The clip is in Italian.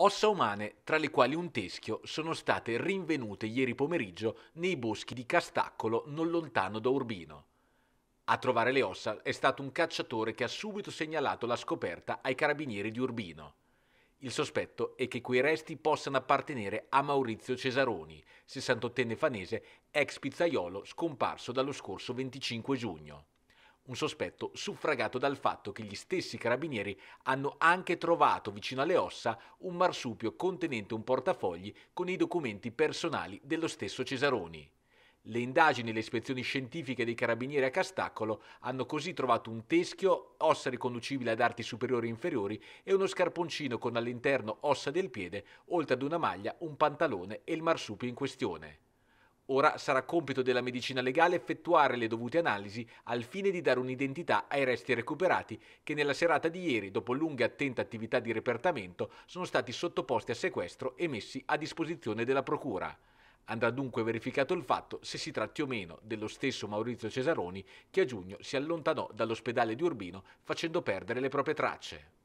Ossa umane, tra le quali un teschio, sono state rinvenute ieri pomeriggio nei boschi di Castaccolo, non lontano da Urbino. A trovare le ossa è stato un cacciatore che ha subito segnalato la scoperta ai carabinieri di Urbino. Il sospetto è che quei resti possano appartenere a Maurizio Cesaroni, 68enne fanese, ex pizzaiolo scomparso dallo scorso 25 giugno un sospetto suffragato dal fatto che gli stessi carabinieri hanno anche trovato vicino alle ossa un marsupio contenente un portafogli con i documenti personali dello stesso Cesaroni. Le indagini e le ispezioni scientifiche dei carabinieri a Castaccolo hanno così trovato un teschio, ossa riconducibile ad arti superiori e inferiori e uno scarponcino con all'interno ossa del piede, oltre ad una maglia, un pantalone e il marsupio in questione. Ora sarà compito della medicina legale effettuare le dovute analisi al fine di dare un'identità ai resti recuperati che nella serata di ieri, dopo lunghe e attente attività di repertamento, sono stati sottoposti a sequestro e messi a disposizione della Procura. Andrà dunque verificato il fatto se si tratti o meno dello stesso Maurizio Cesaroni che a giugno si allontanò dall'ospedale di Urbino facendo perdere le proprie tracce.